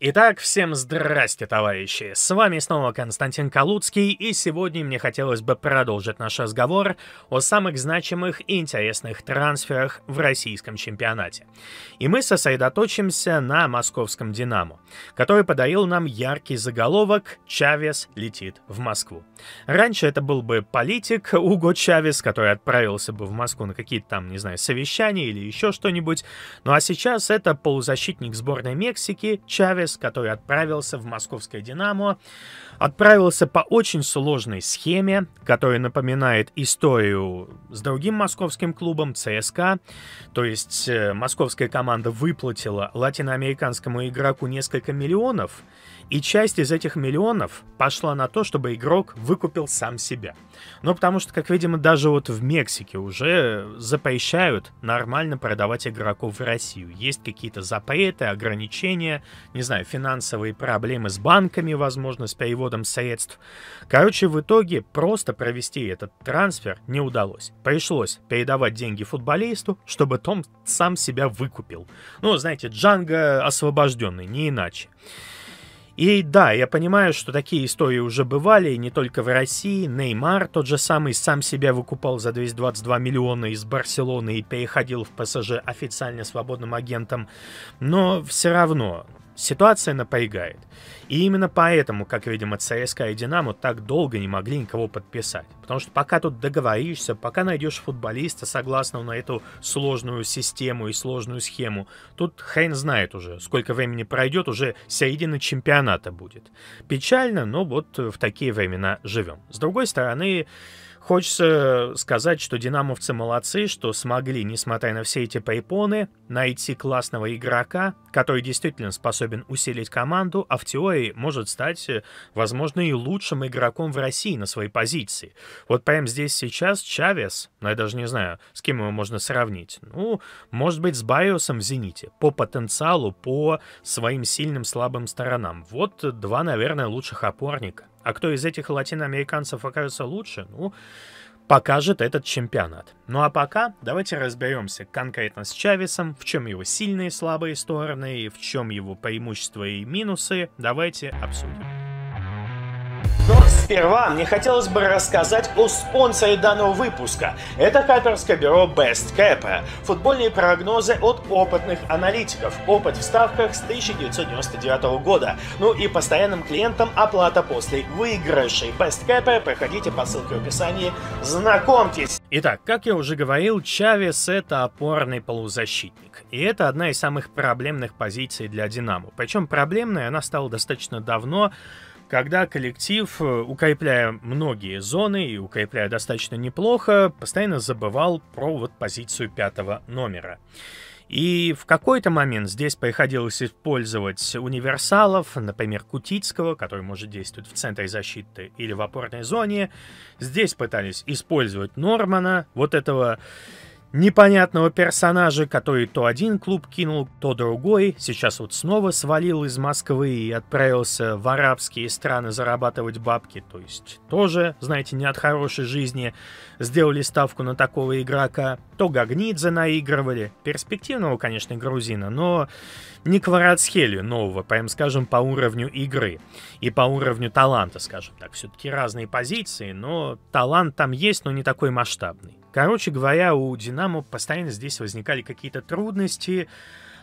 Итак, всем здрасте, товарищи! С вами снова Константин Калуцкий, и сегодня мне хотелось бы продолжить наш разговор о самых значимых и интересных трансферах в российском чемпионате. И мы сосредоточимся на московском «Динамо», который подарил нам яркий заголовок «Чавес летит в Москву». Раньше это был бы политик Уго Чавес, который отправился бы в Москву на какие-то там, не знаю, совещания или еще что-нибудь, ну а сейчас это полузащитник сборной Мексики Чавес, Моралес, который отправился в московское «Динамо», отправился по очень сложной схеме, которая напоминает историю с другим московским клубом ЦСКА. То есть э, московская команда выплатила латиноамериканскому игроку несколько миллионов – и часть из этих миллионов пошла на то, чтобы игрок выкупил сам себя. Ну, потому что, как видимо, даже вот в Мексике уже запрещают нормально продавать игроков в Россию. Есть какие-то запреты, ограничения, не знаю, финансовые проблемы с банками, возможно, с переводом средств. Короче, в итоге просто провести этот трансфер не удалось. Пришлось передавать деньги футболисту, чтобы Том сам себя выкупил. Ну, знаете, Джанго освобожденный, не иначе. И да, я понимаю, что такие истории уже бывали, и не только в России. Неймар, тот же самый, сам себя выкупал за 222 миллиона из Барселоны и переходил в ПСЖ официально свободным агентом. Но все равно, Ситуация напрягает. И именно поэтому, как, видимо, ЦСКА и Динамо так долго не могли никого подписать. Потому что пока тут договоришься, пока найдешь футболиста, согласного на эту сложную систему и сложную схему, тут хрен знает уже, сколько времени пройдет, уже середина чемпионата будет. Печально, но вот в такие времена живем. С другой стороны, Хочется э, сказать, что динамовцы молодцы, что смогли, несмотря на все эти препоны, найти классного игрока, который действительно способен усилить команду, а в теории может стать, э, возможно, и лучшим игроком в России на своей позиции. Вот прямо здесь сейчас Чавес, но ну, я даже не знаю, с кем его можно сравнить, ну, может быть, с Байосом в «Зените», по потенциалу, по своим сильным слабым сторонам. Вот два, наверное, лучших опорника. А кто из этих латиноамериканцев окажется лучше, ну, покажет этот чемпионат. Ну а пока давайте разберемся конкретно с Чавесом, в чем его сильные и слабые стороны, и в чем его преимущества и минусы. Давайте обсудим. Сперва мне хотелось бы рассказать о спонсоре данного выпуска. Это хакерское бюро Best Cap. Футбольные прогнозы от опытных аналитиков. Опыт в ставках с 1999 года. Ну и постоянным клиентам оплата после выигрышей. Best Cap. Проходите по ссылке в описании. Знакомьтесь. Итак, как я уже говорил, Чавес это опорный полузащитник. И это одна из самых проблемных позиций для Динамо. Причем проблемная она стала достаточно давно, когда коллектив, э, укрепляя многие зоны и укрепляя достаточно неплохо, постоянно забывал про вот позицию пятого номера. И в какой-то момент здесь приходилось использовать универсалов, например, Кутицкого, который может действовать в центре защиты или в опорной зоне. Здесь пытались использовать Нормана, вот этого непонятного персонажа, который то один клуб кинул, то другой, сейчас вот снова свалил из Москвы и отправился в арабские страны зарабатывать бабки, то есть тоже, знаете, не от хорошей жизни, сделали ставку на такого игрока, то Гагнидзе наигрывали, перспективного, конечно, грузина, но не Кварадсхелю нового, прям скажем, по уровню игры и по уровню таланта, скажем так, все-таки разные позиции, но талант там есть, но не такой масштабный. Короче говоря, у Дина «Динамо» постоянно здесь возникали какие-то трудности,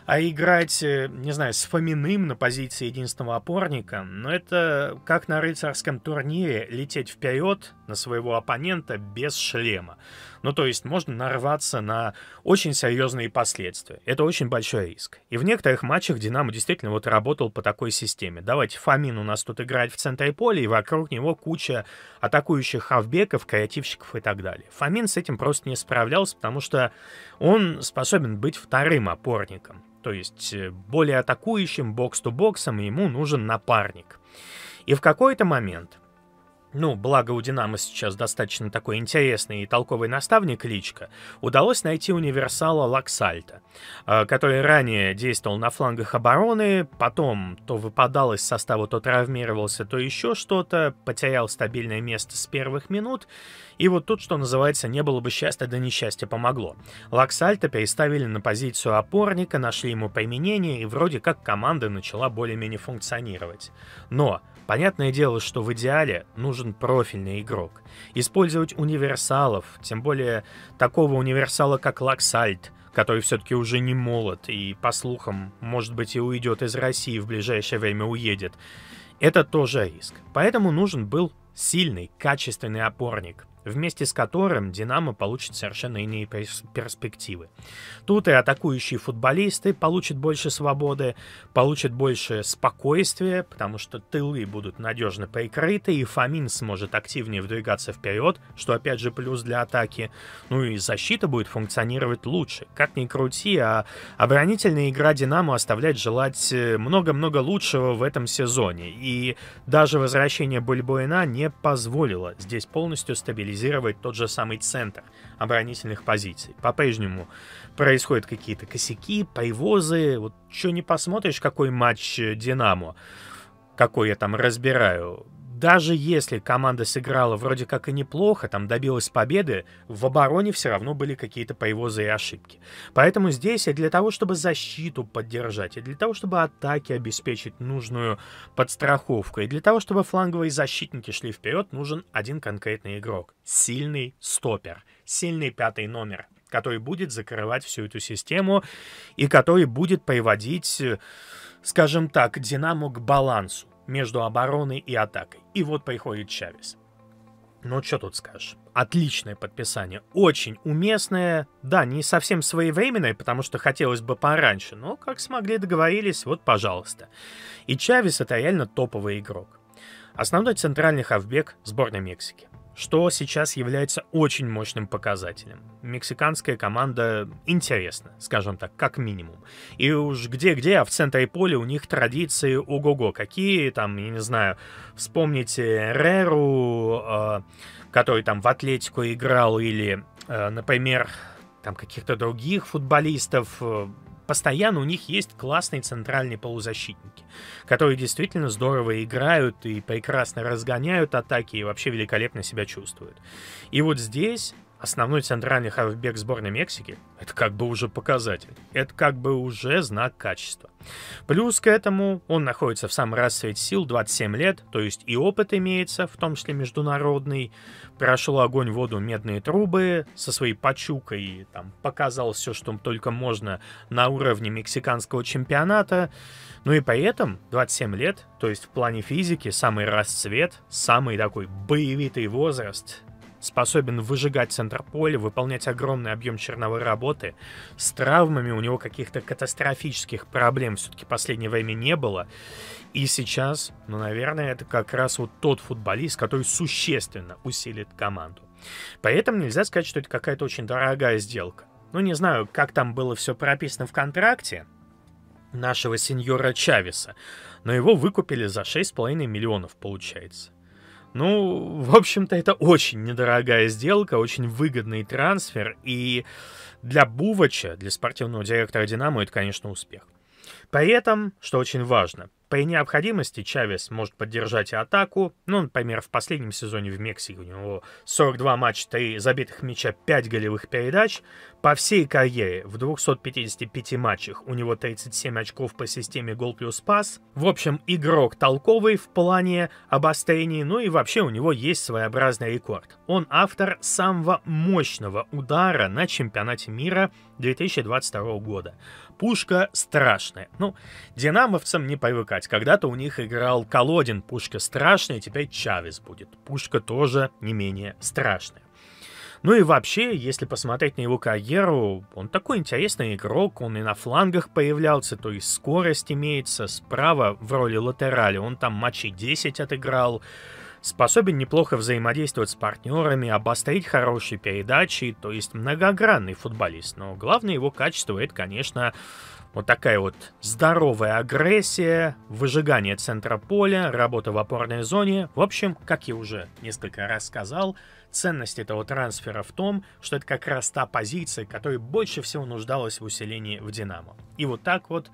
а играть, э, не знаю, с Фоминым на позиции единственного опорника, но ну, это как на рыцарском турнире лететь вперед на своего оппонента без шлема. Ну, то есть можно нарваться на очень серьезные последствия. Это очень большой риск. И в некоторых матчах «Динамо» действительно вот работал по такой системе. Давайте Фомин у нас тут играет в центре поля, и вокруг него куча атакующих хавбеков, креативщиков и так далее. Фомин с этим просто не справлялся, потому что он способен быть вторым опорником то есть э, более атакующим бокс-то боксом, ему нужен напарник. И в какой-то момент ну, благо у «Динамо» сейчас достаточно такой интересный и толковый наставник Личка, удалось найти универсала Лаксальта, э, который ранее действовал на флангах обороны, потом то выпадал из состава, то травмировался, то еще что-то, потерял стабильное место с первых минут, и вот тут, что называется, не было бы счастья, да несчастье помогло. Лаксальта переставили на позицию опорника, нашли ему применение, и вроде как команда начала более-менее функционировать. Но Понятное дело, что в идеале нужен профильный игрок. Использовать универсалов, тем более такого универсала, как Лаксальт, который все-таки уже не молод и, по слухам, может быть и уйдет из России в ближайшее время уедет, это тоже риск. Поэтому нужен был сильный, качественный опорник – вместе с которым «Динамо» получит совершенно иные перспективы. Тут и атакующие футболисты получат больше свободы, получат больше спокойствия, потому что тылы будут надежно прикрыты, и Фомин сможет активнее вдвигаться вперед, что опять же плюс для атаки. Ну и защита будет функционировать лучше. Как ни крути, а оборонительная игра «Динамо» оставляет желать э, много-много лучшего в этом сезоне. И даже возвращение Бульбоина не позволило здесь полностью стабилизировать дестабилизировать тот же самый центр оборонительных позиций. По-прежнему происходят какие-то косяки, привозы, вот что не посмотришь, какой матч э, «Динамо», какой я там разбираю, даже если команда сыграла вроде как и неплохо, там добилась победы, в обороне все равно были какие-то привозы и ошибки. Поэтому здесь и для того, чтобы защиту поддержать, и для того, чтобы атаки обеспечить нужную подстраховку, и для того, чтобы фланговые защитники шли вперед, нужен один конкретный игрок. Сильный стопер, сильный пятый номер, который будет закрывать всю эту систему и который будет приводить, э, скажем так, Динамо к балансу между обороной и атакой. И вот приходит Чавес. Ну, что тут скажешь? Отличное подписание, очень уместное. Да, не совсем своевременное, потому что хотелось бы пораньше, но как смогли договорились, вот пожалуйста. И Чавес это реально топовый игрок. Основной центральный хавбек сборной Мексики что сейчас является очень мощным показателем. Мексиканская команда интересна, скажем так, как минимум. И уж где-где, а в центре поля у них традиции ого-го. Какие там, я не знаю, вспомните Реру, э, который там в Атлетику играл, или, э, например, там каких-то других футболистов, э, постоянно у них есть классные центральные полузащитники, которые действительно здорово играют и прекрасно разгоняют атаки и вообще великолепно себя чувствуют. И вот здесь основной центральный хавбек сборной Мексики, это как бы уже показатель, это как бы уже знак качества. Плюс к этому он находится в самом расцвете сил 27 лет, то есть и опыт имеется, в том числе международный, прошел огонь, воду, медные трубы, со своей пачукой там, показал все, что только можно на уровне мексиканского чемпионата. Ну и поэтому 27 лет, то есть в плане физики самый расцвет, самый такой боевитый возраст — способен выжигать центр поля, выполнять огромный объем черновой работы. С травмами у него каких-то катастрофических проблем все-таки последнее время не было. И сейчас, ну, наверное, это как раз вот тот футболист, который существенно усилит команду. Поэтому нельзя сказать, что это какая-то очень дорогая сделка. Ну, не знаю, как там было все прописано в контракте, нашего сеньора Чавеса, но его выкупили за 6,5 миллионов, получается. Ну, в общем-то, это очень недорогая сделка, очень выгодный трансфер, и для Бувача, для спортивного директора «Динамо», это, конечно, успех. При этом, что очень важно, при необходимости Чавес может поддержать и атаку. Ну, например, в последнем сезоне в Мексике у него 42 матча, 3 забитых мяча, 5 голевых передач. По всей карьере в 255 матчах у него 37 очков по системе гол плюс пас. В общем, игрок толковый в плане обострений, ну и вообще у него есть своеобразный рекорд. Он автор самого мощного удара на чемпионате мира 2022 года. Пушка страшная. Ну, динамовцам не привыкать искать. Когда-то у них играл Колодин, пушка страшная, теперь Чавес будет. Пушка тоже не менее страшная. Ну и вообще, если посмотреть на его карьеру, он такой интересный игрок, он и на флангах появлялся, то есть скорость имеется, справа в роли латерали он там матчей 10 отыграл, способен неплохо взаимодействовать с партнерами, обострить хорошие передачи, то есть многогранный футболист. Но главное его качество это, конечно, вот такая вот здоровая агрессия, выжигание центра поля, работа в опорной зоне. В общем, как я уже несколько раз сказал, ценность этого трансфера в том, что это как раз та позиция, которая больше всего нуждалась в усилении в «Динамо». И вот так вот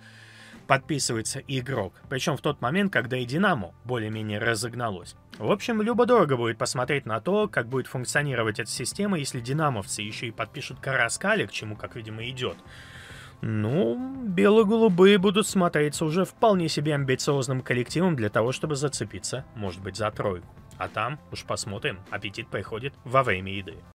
подписывается игрок. Причем в тот момент, когда и «Динамо» более-менее разогналось. В общем, любо-дорого будет посмотреть на то, как будет функционировать эта система, если «Динамовцы» еще и подпишут Караскали, к чему, как видимо, идет. Ну, бело-голубые будут смотреться уже вполне себе амбициозным коллективом для того, чтобы зацепиться, может быть, за тройку. А там, уж посмотрим, аппетит приходит во время еды.